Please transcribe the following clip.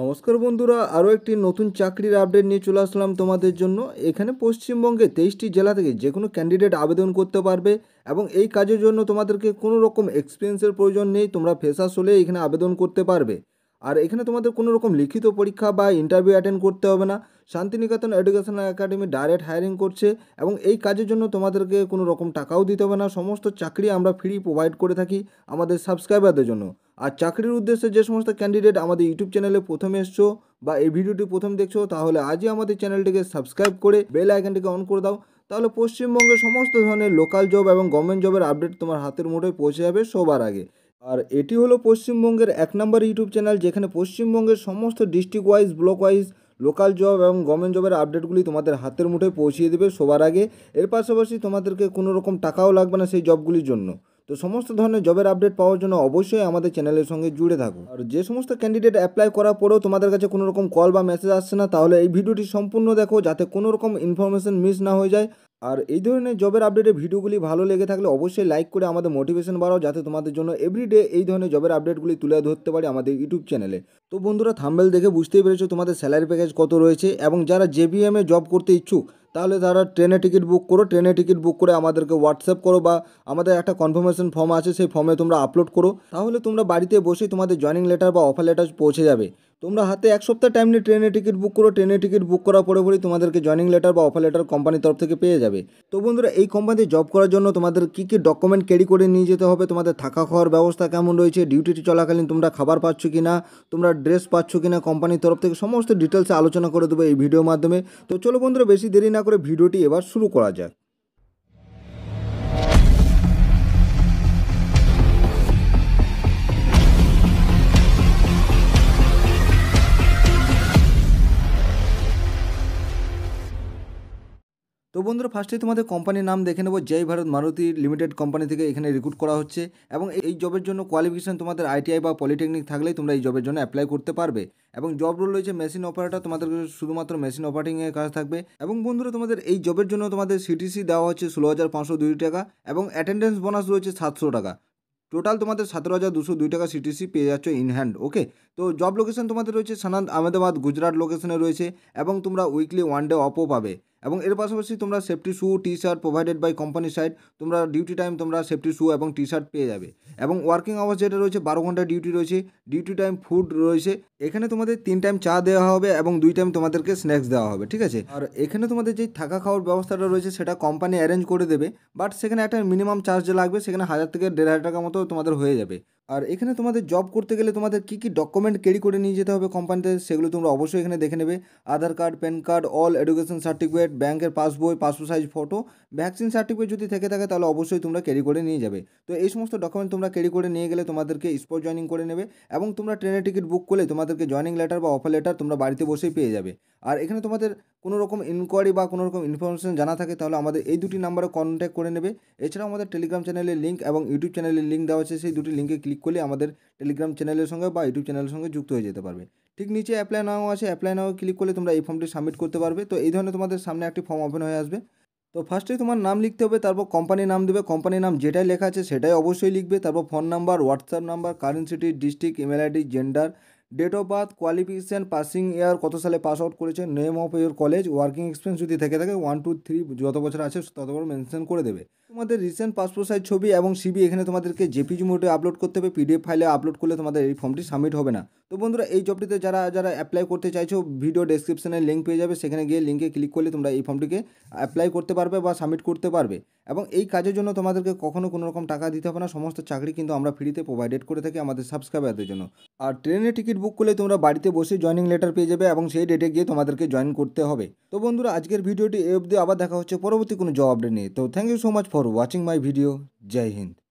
নমস্কার বন্ধুরা আরও একটি নতুন চাকরির আপডেট নিয়ে চলে আসলাম তোমাদের জন্য এখানে পশ্চিমবঙ্গে তেইশটি জেলা থেকে যে কোনো ক্যান্ডিডেট আবেদন করতে পারবে এবং এই কাজের জন্য তোমাদেরকে কোনো রকম এক্সপিরিয়েন্সের প্রয়োজন নেই তোমরা ফেসাস হলে এখানে আবেদন করতে পারবে আর এখানে তোমাদের কোনো রকম লিখিত পরীক্ষা বা ইন্টারভিউ অ্যাটেন্ড করতে হবে না Shantiniketan education academy direct hiring করছে এবং এই কাজের জন্য তোমাদেরকে কোনো রকম টাকাও দিতে হবে না সমস্ত চাকরি আমরা ফ্রি প্রোভাইড করে থাকি আমাদের সাবস্ক্রাইবারদের জন্য আর চাকরির উদ্দেশ্যে যে সমস্ত ক্যান্ডিডেট আমাদের ইউটিউব চ্যানেলে প্রথম এসছো বা এই ভিডিওটি প্রথম দেখছো তাহলে আজই আমাদের চ্যানেলটিকে সাবস্ক্রাইব করে বেল আইকনটিকে অন করে দাও তাহলে পশ্চিমবঙ্গের সমস্ত ধরনের লোকাল জব এবং গভর্নমেন্ট জবের আপডেট তোমার হাতের মুঠোয় পৌঁছে যাবে সবার আগে আর এটি হলো পশ্চিমবঙ্গের এক নম্বর ইউটিউব চ্যানেল যেখানে পশ্চিমবঙ্গের সমস্ত district wise block wise local job এবং গভর্নমেন্ট জবের আপডেটগুলি তোমাদের হাতের মুঠোয় পৌঁছিয়ে দেবে সবার আগে এর পাশাপাশি তোমাদেরকে কোনো রকম টাকাও লাগবে না সেই জবগুলির জন্য তো সমস্ত ধরনের জবের আপডেট পাওয়ার জন্য অবশ্যই আমাদের চ্যানেলের সঙ্গে জুড়ে থাকো আর যে সমস্ত ক্যান্ডিডেট অ্যাপ্লাই করার পরেও তোমাদের কাছে কোনো রকম কল বা মেসেজ আসছে না তাহলে এই ভিডিওটি সম্পূর্ণ দেখো যাতে কোনো রকম ইনফরমেশন মিস না হয়ে যায় আর এই ধরনের জবের আপডেটের ভিডিওগুলি ভালো লেগে থাকলে অবশ্যই লাইক করে আমাদের মোটিভেশন বাড়াও যাতে তোমাদের জন্য এভরিডে এই ধরনের জবের আপডেটগুলি তুলে ধরতে পারি আমাদের ইউটিউব চ্যানেলে তো বন্ধুরা থাম্বেল দেখে বুঝতেই পেরেছো তোমাদের স্যালারি প্যাকেজ কত রয়েছে এবং যারা জেবিএমে জব করতে ইচ্ছুক তাহলে তারা ট্রেনে টিকিট বুক করো ট্রেনে টিকিট বুক করে আমাদেরকে হোয়াটসঅ্যাপ করো বা আমাদের একটা কনফার্মেশন ফর্ম আছে সেই ফর্মে তোমরা আপলোড করো তাহলে তোমরা বাড়িতে বসেই তোমাদের জয়নিং লেটার বা অফার লেটার পৌঁছে যাবে তোমরা হাতে এক সপ্তাহ টাইম নিয়ে ট্রেনে টিকিট বুক করো ট্রেনে টিকিট বুক করার পরে পরেই তোমাদেরকে জয়নিং লেটার বা অফার লেটার কোম্পানির তরফ থেকে পেয়ে যাবে তো বন্ধুরা এই কোম্পানিতে জব করার জন্য তোমাদের কী কী ডকুমেন্ট ক্যারি করে নিয়ে যেতে হবে তোমাদের থাকা খাওয়ার ব্যবস্থা কেমন রয়েছে ডিউটিটি চলাকালীন তোমরা খাবার পাচ্ছ কি না তোমরা ড্রেস পাচ্ছ কি না কোম্পানির তরফ থেকে সমস্ত ডিটেলসে আলোচনা করে দেবো এই ভিডিওর মাধ্যমে তো চলো বন্ধুরা বেশি দেরি না করে ভিডিওটি এবার শুরু করা যাক তো বন্ধুরা ফার্স্টে তোমাদের কোম্পানির নাম দেখে নেবো জয় ভারত মারুতি লিমিটেড কোম্পানি থেকে এখানে রিক্রুট করা হচ্ছে এবং এই জবের জন্য কোয়ালিফিকেশান তোমাদের আইটিআই বা পলিটেকনিক থাকলেই তোমরা এই জবের জন্য অ্যাপ্লাই করতে পারবে এবং জব রোল রয়েছে মেশিন অপারেটার তোমাদের শুধুমাত্র মেশিন অপারেটিংয়ের কাজ থাকবে এবং বন্ধুরা তোমাদের এই জবের জন্য তোমাদের সিটিসি দেওয়া হচ্ছে ষোলো হাজার পাঁচশো দুই টাকা এবং অ্যাটেন্ডেন্স বোনাস রয়েছে সাতশো টাকা টোটাল তোমাদের সতেরো হাজার দুশো দুই টাকা সিটিসি পেয়ে যাচ্ছ ইন হ্যান্ড ওকে তো জব লোকেশন তোমাদের রয়েছে সানাদ আহমেদাবাদ গুজরাট লোকেশনে রয়েছে এবং তোমরা উইকলি ওয়ান ডে অপও পাবে এবং এর পাশাপাশি তোমরা safety shoe T shirt provided by company side তোমরা ডিউটি টাইম তোমরা সেফটি শ্যু এবং টি শার্ট পেয়ে যাবে এবং ওয়ার্কিং আওয়ার্স যেটা রয়েছে বারো ঘন্টা ডিউটি রয়েছে ডিউটি টাইম ফুড রয়েছে এখানে তোমাদের তিন টাইম চা দেওয়া হবে এবং দুই টাইম তোমাদেরকে স্ন্যাক্স দেওয়া হবে ঠিক আছে আর এখানে তোমাদের যে থাকা খাওয়ার ব্যবস্থাটা রয়েছে সেটা কোম্পানি অ্যারেঞ্জ করে দেবে বাট সেখানে একটা মিনিমাম চার্জ লাগবে সেখানে হাজার থেকে দেড় হাজার টাকা মতো তোমাদের হয়ে যাবে আর এখানে তোমাদের জব করতে গেলে তোমাদের কি কি ডকুমেন্ট ক্যারি করে নিয়ে যেতে হবে কোম্পানিতে সেগুলো তোমরা অবশ্যই এখানে দেখে নেবে Aadhaar card pan card all education certificate ব্যাংকের passbook passport size photo vaccine certificate যদি থেকে থাকে তাহলে অবশ্যই তোমরা ক্যারি করে নিয়ে যাবে তো এই সমস্ত ডকুমেন্ট তোমরা ক্যারি করে নিয়ে গেলে তোমাদেরকে স্পট জয়নিং করে নেবে এবং তোমরা ট্রেনের টিকিট বুক করলে তোমাদেরকে জয়নিং লেটার বা অফার লেটার তোমরা বাড়িতে বসেই পেয়ে যাবে আর এখানে তোমাদের কোনো রকম ইনকোয়ারি বা কোনো রকম ইনফরমেশন জানা থাকে তাহলে আমাদের এই দুটি নাম্বারে কন্ট্যাক্ট করে নেবে এছাড়াও আমাদের টেলিগ্রাম চ্যানেলের লিঙ্ক এবং ইউটিউব চ্যানেলের লিঙ্ক দেওয়া আছে সেই দুটি লিঙ্কে ক্লিক করলে আমাদের টেলিগ্রাম চ্যানেলের সঙ্গে বা ইউটিউব চ্যানেলের সঙ্গে যুক্ত হয়ে যেতে পারবে ঠিক নিচে অ্যাপ্লাই নাও আছে অ্যাপ্লাই নাও ক্লিক করলে তোমরা এই ফর্মটি সাবমিট করতে পারবে তো এই ধরনের তোমাদের সামনে একটি ফর্ম ওপেন হয়ে আসবে তো ফার্স্টে তোমার নাম লিখতে হবে তারপর কোম্পানির নাম দেবে কোম্পানির নাম যেটাই লেখা আছে সেটাই অবশ্যই লিখবে তারপর phone number WhatsApp number current city district email ID gender date of birth qualification passing year কত সালে পাস আউট করেছে name of your college working experience যদি থেকে থাকে ওয়ান টু থ্রি যত বছর আছে তত বড় মেনশন করে দেবে তোমাদের রিসেন্ট পাসপোর্ট সাইজ ছবি এবং সিবি এখানে তোমাদেরকে জেপিজি মোডে আপলোড করতে হবে পিডিএফ ফাইলে আপলোড করলে তোমাদের এই ফর্মটি সাবমিট হবে না তো বন্ধুরা এই জবটিতে যারা যারা অ্যাপ্লাই করতে চাইছো ভিডিও ডেসক্রিপশানে লিঙ্ক পেয়ে যাবে সেখানে গিয়ে লিঙ্কে ক্লিক করলে তোমরা এই ফর্মটিকে অ্যাপ্লাই করতে পারবে বা সাবমিট করতে পারবে এবং এই কাজের জন্য তোমাদেরকে কখনো কোনো রকম টাকা দিতে হবে না সমস্ত চাকরি কিন্তু আমরা ফ্রিতে প্রোভাইডেড করে থাকি আমাদের সাবস্ক্রাইবারদের জন্য আর ট্রেনের টিকিট বুক করলে তোমরা বাড়িতে বসে জয়নিং লেটার পেয়ে যাবে এবং সেই ডেটে গিয়ে তোমাদেরকে জয়েন করতে হবে তো বন্ধুরা আজকের ভিডিওটি এ অবধি আবার দেখা হচ্ছে পরবর্তী কোনো জব আপডেট নিয়ে তো thank you so much for watching my video Jai Hind